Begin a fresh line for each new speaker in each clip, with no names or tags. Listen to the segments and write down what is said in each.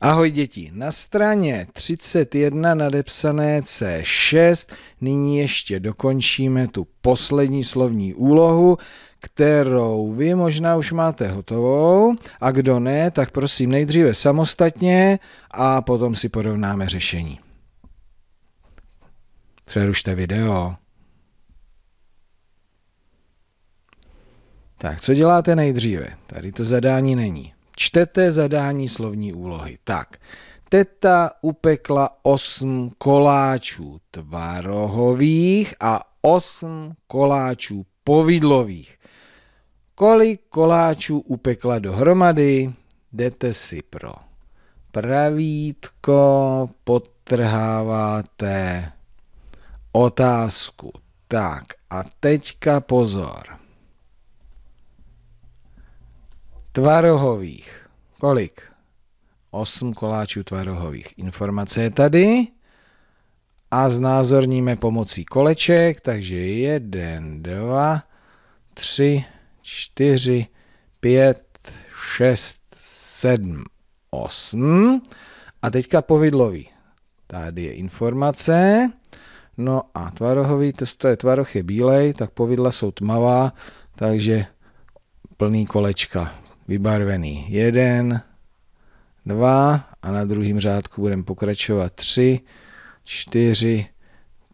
Ahoj děti, na straně 31 nadepsané C6 nyní ještě dokončíme tu poslední slovní úlohu, kterou vy možná už máte hotovou a kdo ne, tak prosím nejdříve samostatně a potom si porovnáme řešení. Přerušte video. Tak, co děláte nejdříve? Tady to zadání není. Čtete zadání slovní úlohy. Tak, teta upekla osm koláčů tvarohových a osm koláčů povidlových. Kolik koláčů upekla dohromady? Jdete si pro pravítko, potrháváte otázku. Tak a teďka pozor. tvarohových. Kolik? 8 koláčů tvarohových. Informace je tady. A znázorníme pomocí koleček, takže 1, 2, 3, 4, 5, 6, 7, 8. A teďka povidlový. Tady je informace. No a tvarohový, to, to je tvaroh je bílej, tak povidla jsou tmavá, takže plný kolečka vybarvený jeden, dva a na druhém řádku budeme pokračovat tři, čtyři,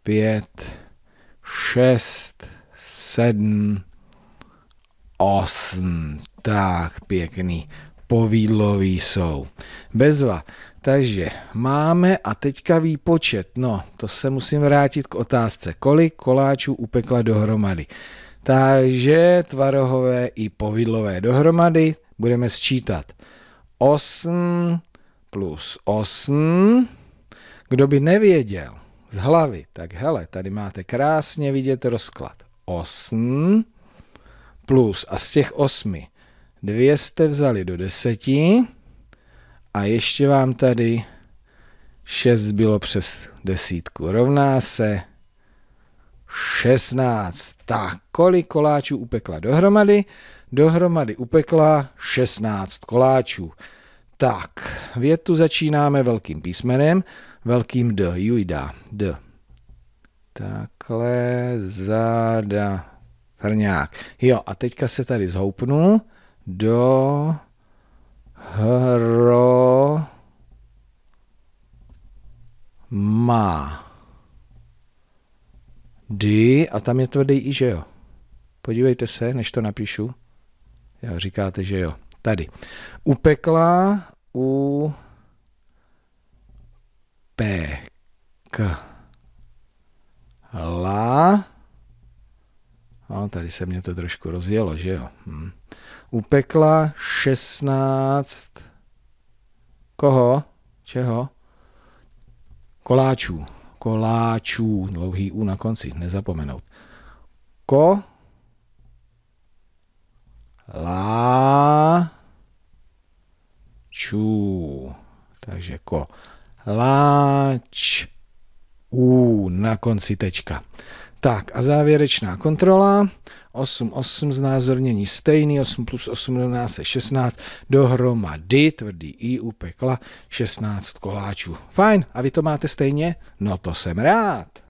pět, šest, sedm, osm. Tak, pěkný. Povídlový jsou. Bezva. Takže máme a teďka výpočet. No, to se musím vrátit k otázce. Kolik koláčů upekla dohromady? Takže tvarohové i povidlové dohromady budeme sčítat 8 plus 8. Kdo by nevěděl z hlavy, tak hele, tady máte krásně vidět rozklad. 8 plus a z těch 8 dvě jste vzali do 10 a ještě vám tady 6 bylo přes desítku. Rovná se 16. Tak, kolik koláčů upekla dohromady? Dohromady upekla 16 koláčů. Tak, větu začínáme velkým písmenem, velkým D, jujda, D. Takhle, záda, hrňák. Jo, a teďka se tady zhoupnu do hro má kdy, a tam je tvrdý i, že jo. Podívejte se, než to napíšu. Jo, říkáte, že jo. Tady. U pekla, u pekla. No, tady se mě to trošku rozjelo, že jo. Hm. U pekla 16 koho? Čeho? Koláčů koláčů, dlouhý U na konci, nezapomenout. Ko, lá, čů. Takže ko, láč, U na konci tečka. Tak a závěrečná kontrola. 8, 8 znázornění stejný, 8 plus 8 rovná se 16, dohromady, tvrdý i, u pekla, 16 koláčů. Fajn, a vy to máte stejně? No to jsem rád.